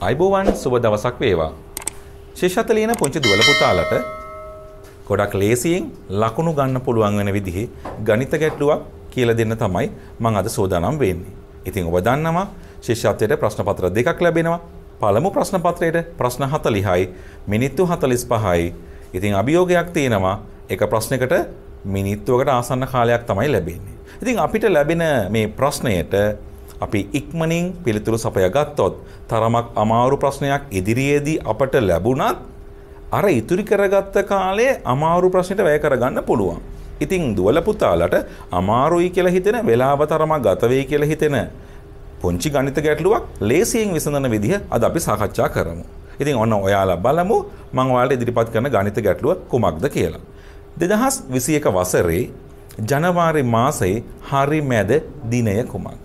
අයිබෝවන් සුබ දවසක් වේවා. ශිෂ්‍යත ලියන පුංචි දුවල පුතාලට ගොඩක් ලේසියෙන් ලකුණු ගන්න පුළුවන් වෙන විදිහේ ගණිත ගැටලුවක් කියලා දෙන්න තමයි මම අද සූදානම් වෙන්නේ. ඉතින් ඔබ දන්නවා ශිෂ්‍යත්වයට ප්‍රශ්න පත්‍ර දෙකක් ලැබෙනවා. පළමු ප්‍රශ්න පත්‍රයට ප්‍රශ්න 40යි මිනිත්තු 45යි. ඉතින් අභියෝගයක් තියෙනවා එක ප්‍රශ්නකට මිනිත්තුවකට ආසන්න කාලයක් තමයි ලැබෙන්නේ. ඉතින් අපිට ලැබෙන මේ ප්‍රශ්නයට අපි ඉක්මනින් පිළිතුරු සපය ගත්තොත් තරමක් අමාරු ප්‍රශ්නයක් ඉදිරියේදී අපට ලැබුණත් අර ඉතුරි කරගත්ත කාලේ අමාරු ප්‍රශ්නයට වැය කරගන්න පුළුවන්. ඉතින් දුවල පුතාලට අමාරුයි කියලා හිතෙන වෙලාව තරමක් ගත වෙයි කියලා හිතෙන පුංචි ගණිත ගැටලුවක් ලේසියෙන් විසඳන විදිහ අද අපි සාකච්ඡා කරමු. ඉතින් ඔන්න ඔයාලා බලමු මම ඔයාලට ඉදිරිපත් කරන ගණිත ගැටලුව කුමක්ද කියලා. දෙදහස් විසියක වසරේ ජනවාරි මාසයේ හරි මැද දිනය කුමක්ද.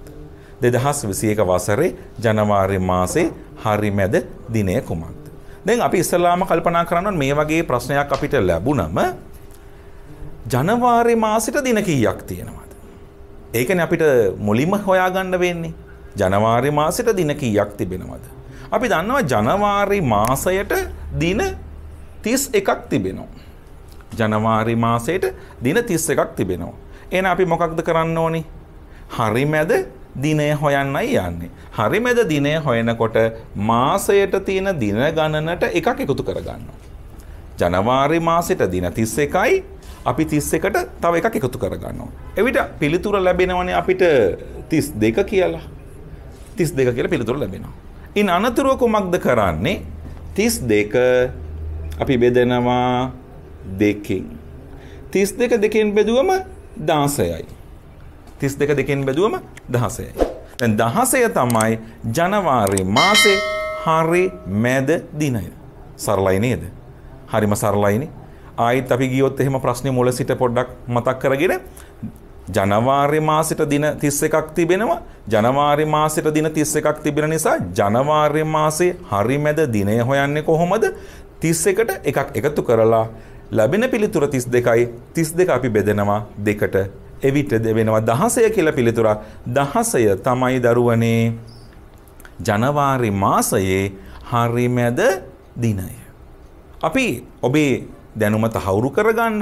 දෙදහස් විසියක වසරේ ජනවාරි මාසේ හරි මැද දිනය කුමක්ද. දැන් අපි ඉස්සල්ලාම කල්පනා කරන්න මේ වගේ ප්‍රශ්නයක් අපිට ලැබුණම ජනවාරි මාසිට දින කීයක් තියෙනවද. ඒකන අපිට මුලින්ම හොයාගන්න වෙන්නේ. ජනවාරි මාසිට දින කීයක් තිබෙනවද. අපි දන්නවා ජනවාරි මාසයට දින තිස් එකක් තිබෙනවා. ජනවාරි මාසයට දින 31ක් තිබෙනවා. එහෙනම් අපි මොකක්ද කරන්න ඕනි? හරිමැද දිනය හොයන්නයි යන්නේ. හරිමැද දිනය හොයනකොට මාසයට තියෙන දින ගණනට එකක් එකතු කරගන්නවා. ජනවාරි මාසෙට දින 31යි අපි 31ට තව එකක් එකතු කරගන්නවා. එවිට පිළිතුර ලැබෙනවනේ අපිට 32 කියලා. 32 කියලා පිළිතුර ලැබෙනවා. ඉන් අනතුරුව කුමක්ද කරන්නේ? 32 අපි බෙදෙනවා දෙකෙන් 32 දෙකෙන් බෙදුවම 16යි 32 දෙකෙන් බෙදුවම 16යි දැන් 16 තමයි ජනවාරි මාසේ හරි මැද දිනය සරලයි නේද හරිම සරලයිනේ ආයිත් අපි ගියොත් එහෙම ප්‍රශ්නේ මුල සිට පොඩ්ඩක් මතක් කරගෙන ජනවාරි මාසෙට දින 31ක් තිබෙනවා ජනවාරි මාසෙට දින 31ක් තිබෙන නිසා ජනවාරි මාසේ හරිමැද දිනය හොයන්නේ කොහොමද 31ට එකක් එකතු කරලා ලැබෙන පිළිතුර 32යි 32 අපි බෙදෙනවා දෙකට එවිට වෙනවා 16 කියලා පිළිතුරක් 16 තමයි දරුවනේ ජනවාරි මාසයේ හරිමැද දිනය. අපි ඔබේ දැනුම තහවුරු කරගන්න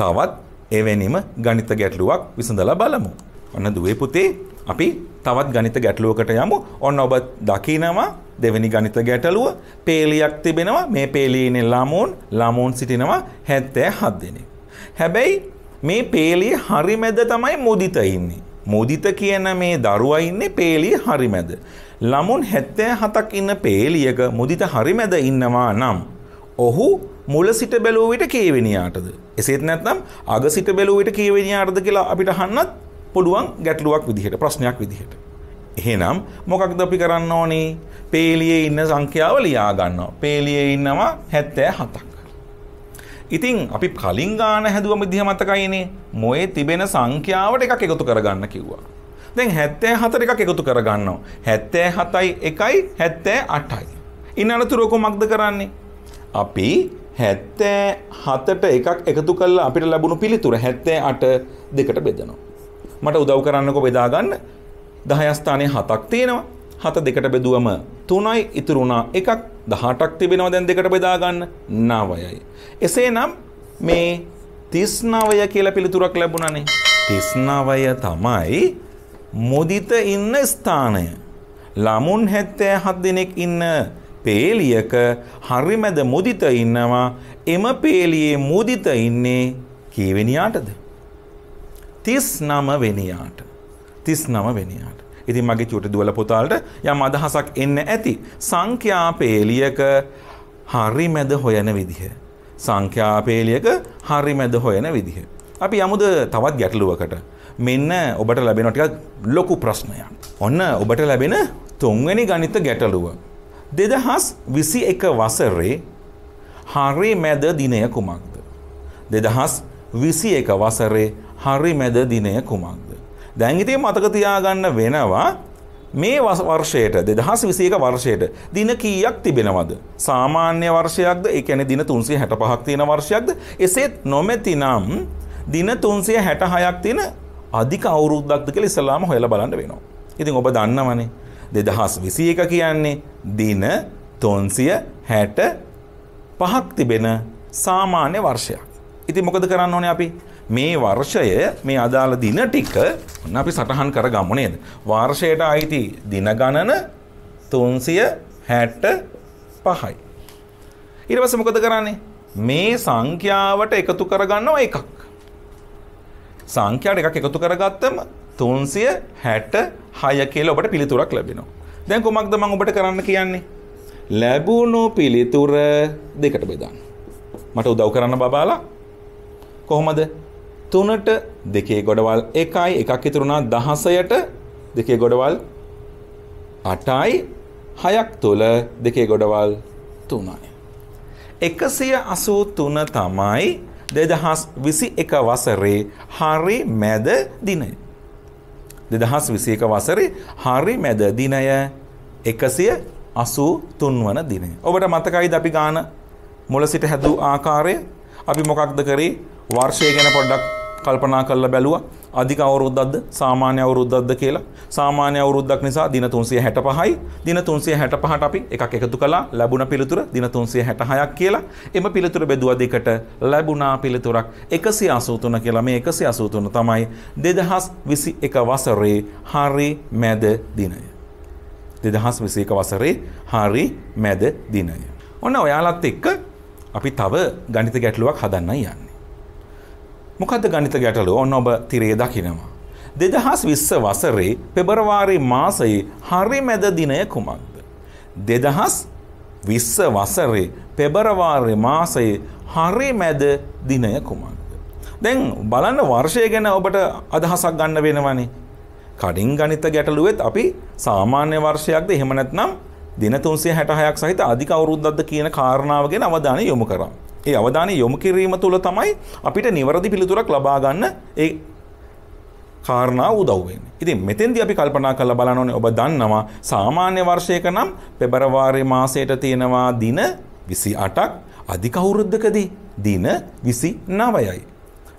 තවත් එවැනිම ගණිත ගැටලුවක් විසඳලා බලමු. ඔන්න දුවේ පුතේ අපි තවත් ගණිත ගැටලුවකට යමු ඔන්න ඔබ දකිනවා දෙවැනි ගණිත ගැටලුව පේලියක් තිබෙනවා මේ පේලීනේ ළමෝන් ළමෝන් සිටිනවා හැත්තෑ හත් දෙනෙක්. හැබැයි මේ පේලිය හරිමැද තමයි මුදිත ඉන්නේ. මුදිත කියන මේ දරුවා ඉන්නේ පේලිය හරිමැද. ළමුන් හැත්තෑ හතක් ඉන්න පේලියක මුදිත හරිමැද ඉන්නවා නම්. ඔහු මුල සිට බැලූ විට කේවෙනියාටද. එසේත් නැත්නම් අග සිට බැලූ විට කේවෙනියාටද කියලා අපිට හන්නත් පුළුවන් ගැටලුවක් විදිහට ප්‍රශ්නයක් විදිහට. එහෙනම් මොකක්ද අපි කරන්න ඕනේ? පේලියේ ඉන්න සංඛ්‍යාව ලියා ගන්නවා. පේලියේ ඉන්නවා 77ක්. ඉතින් අපි කලින් ගාන හැදුව විදිහ මතකයිනේ. මොයේ තිබෙන සංඛ්‍යාවට එකක් එකතු කරගන්න කිව්වා. දැන් 74 එකක් එකතු කරගන්නවා. 77යි 1යි 78යි. ඉන්න අනතුරු කොහොමද කරන්නේ? අපි 77ට එකක් එකතු කළා අපිට ලැබුණු පිළිතුර 78 දෙකට බෙදනවා. මට උදව් කරන්නකො බෙදාගන්න දහයස්ථානය හතක් තියෙනවා හත දෙකට බෙදුවම තුනයි ඉතුරුණා එකක් දහටක් තිබෙනවා දැන් දෙකට බෙදාගන්න නවයයි. එසේ නම් මේ තිස්නවය කියලා පිළිතුරක් ලැබුණනේ. තිස්නවය තමයි මොදිත ඉන්න ස්ථානය. ළමුන් හැත්තෑ හත් දෙනෙක් ඉන්න පේලියක හරිමැද මුදිත ඉන්නවා එම පේලියේ මුදිත ඉන්නේ කීවෙනියාටද. තිස් නම වෙනයාට තිස් නම වෙනයාට ඉතින් මගේ චුට දුවල පුතාලට යම් අදහසක් එන්න ඇති සංඛ්‍යාපේලියක හරි මැද හොයන විදිහ සංඛ්‍යාපේලියක හරි මැද හොයන විදිහ අපි යමුද තවත් ගැටලුවකට මෙන්න ඔබට ලැබෙන ටිකක් ලොකු ප්‍රශ්නයක් ඔන්න ඔබට ලැබෙන තුන්වැනි ගණිත ගැටලුව දෙදහස් විසි එක වසරේ හරි මැද දිනය කුමක්ද දෙදහස් විසි එක වසරේ හරි මැද දිනය කුමක්ද. දැංගිතේ මතක තියාගන්න වෙනවා මේ වර්ෂයට දෙදහස් විසේක වර්ෂයට දින කීයක් තිබෙනවද. සාමාන්‍ය වර්ෂයක්ද එකැන දින තුන්සේ හැට පහක් තියෙන වර්ෂයක්ද එසේත් නොමැති නම් දින තුන්සේ හැට හයක් තියෙන අධික අවුරුද්දක්ද කළ ඉසල්ලාම හොයල බලන්න වෙනවා. ඉතින් ඔබ දන්නවනේ දෙදහස් විසි එක කියන්නේ දින තොන්සිය හැට පහක් තිබෙන සාමාන්‍ය වර්ෂයක්. ඉති මොකද කරන්න ඕනේ අපි මේ වර්ෂය මේ අදාළ දින ටික ඔන්න අපි සටහන් කරගමු නේද? වර්ෂයට අයිති දින ගණන 365යි. ඊට පස්සේ මොකද කරන්නේ? මේ සංඛ්‍යාවට එකතු කරගන්නවා එකක්. සංඛ්‍යාවට එකක් එකතු කරගත්තම 366 කියලා ඔබට පිළිතුරක් ලැබෙනවා. දැන් කොමක්ද මම ඔබට කරන්න කියන්නේ? ලැබුණු පිළිතුර දෙකට බෙදන්න. මට උදව් කරන්න බබාලා. කොහොමද? තුනට දෙකේ ගොඩවල් එකයි එකක් ඉතුරුණා දහසයට දෙකේ ගොඩවල් අටයි හයක් තුළ දෙකේ ගොඩවල් තුනයි. එකසිය අසූ තුන තමයි දෙදහස් විසි එක වසරේ හරි මැද දිනය. දෙදහස් විසි එක වසරේ හරි මැද දිනය එකසිය අසූ තුන්වන දිනය. ඔබට මතකයිද අපි ගාන මුල සිට හැදූ ආකාරය අපි මොකක්ද කරේ වර්ෂය ගැන පොඩ්ඩක් කල්පනා කරලා බැලුවා අධික අවුරුද්දක්ද සාමාන්‍ය අවුරුද්දක්ද කියලා සාමාන්‍ය අවුරුද්දක් නිසා දින 365යි දින 365ට අපි එකක් එකතු කළා ලැබුණ පිළිතුර දින 366ක් කියලා එම පිළිතුර බෙදුවා දෙකට ලැබුණා පිළිතුරක් 183 කියලා මේ 183 තමයි 2021 වසරේ හරි මැද දිනය 2021 වසරේ හරි මැද දිනය ඔන්න ඔයාලත් එක්ක අපි තව ගණිත ගැටලුවක් හදන්නයි යන්නේ මොකද ගණිත ගැටලු ඔන්න ඔබ තිරේ දකිනවා. දෙදහස් විස්ස වසරේ පෙබරවාරි මාසයේ හරි මැද දිනය කුමක්ද. දෙදහස් විස්ස වසරේ පෙබරවාරි මාසයේ හරි මැද දිනය කුමක්ද. දැන් බලන්න වර්ෂය ගැන ඔබට අදහසක් ගන්න වෙනවනි. කඩින් ගණිත ගැටලුවෙත් අපි සාමාන්‍ය වර්ෂයක්ද එහෙමනැත්නම් දින තුන්සේ හැටහයක් සහිත අධික අවුරුද්දක්ද කියන කාරණාව ගැන අවධානය යොමු කරා. ඒ අවධානය යොමු කිරීම තුළ තමයි අපිට නිවැරදි පිළිතුරක් ලබා ගන්න ඒ කාරණාව උදව් වෙන්නේ. ඉතින් මෙතෙන්දී අපි කල්පනා කරලා බලන්න ඕනේ ඔබ දන්නවා සාමාන්‍ය වර්ෂයක නම් පෙබරවාරි මාසයට තියෙනවා දින 28ක් අධික අවුරුද්දකදී දින 29යි.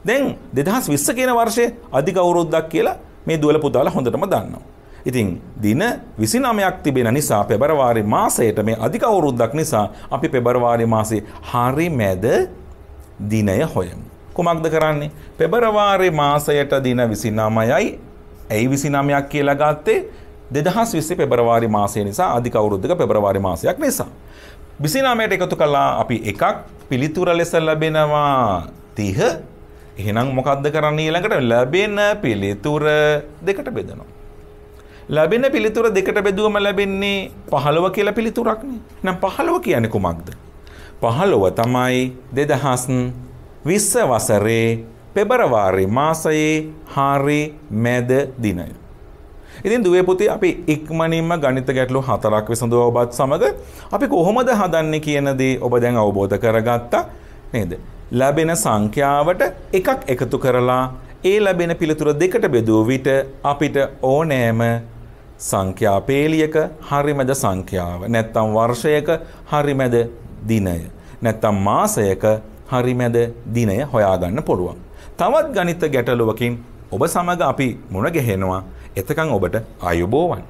දැන් 2020 කියන වර්ෂයේ අධික අවුරුද්දක් කියලා මේ දුවල පුතාලා හොඳටම දන්නවා. ඉතින් දින 29ක් තිබෙන නිසා පෙබරවාරි මාසයට මේ අධික අවුරුද්දක් නිසා අපි පෙබරවාරි මාසේ හරි මැද දිනය හොයමු. කුමක්ද කරන්නේ? පෙබරවාරි මාසයට දින 29යි. ඇයි 29ක් කියලා ගත්තේ? 2020 පෙබරවාරි මාසය නිසා අධික අවුරුද්දක පෙබරවාරි මාසයක් නිසා. 29ට එකතු කළා අපි එකක් පිළිතුර ලෙස ලැබෙනවා 30. එහෙනම් මොකද්ද කරන්නේ ඊළඟට ලැබෙන පිළිතුර දෙකට බෙදනවා. ලැබෙන පිළිතුර දෙකට බෙදුවම ලැබෙන්නේ පහළොව කියලා පිළිතුරක්නේ. නම් පහළොව කියන්නේ කුමක්ද? පහළොව තමයි 2020 වසරේ පෙබරවාරි මාසයේ හාරි මැද දිනය. ඉතින් දුවේ පුතේ අපි ඉක්මනින්ම ගණිත ගැටලු හතරක් විසඳුවා ඔබත් සමග අපි කොහොමද හදන්නේ කියන දේ ඔබ දැන් අවබෝධ කරගත්තා නේද? ලැබෙන සංඛ්‍යාවට එකක් එකතු කරලා ඒ ලැබෙන පිළිතුර දෙකට බෙදුව විට අපිට ඕනෑම සංඛ්‍යා පේලියක හරිමැද සංඛ්‍යාව නැත්තම් වර්ෂයක හරිමැද දිනය නැත්තම් මාසයක හරිමැද දිනය හොයාගන්න පුළුවන්. තවත් ගණිත ගැටලුවකින් ඔබ සමග අපි මුණ ගැහෙනවා එතකන් ඔබට ආයුබෝවන්.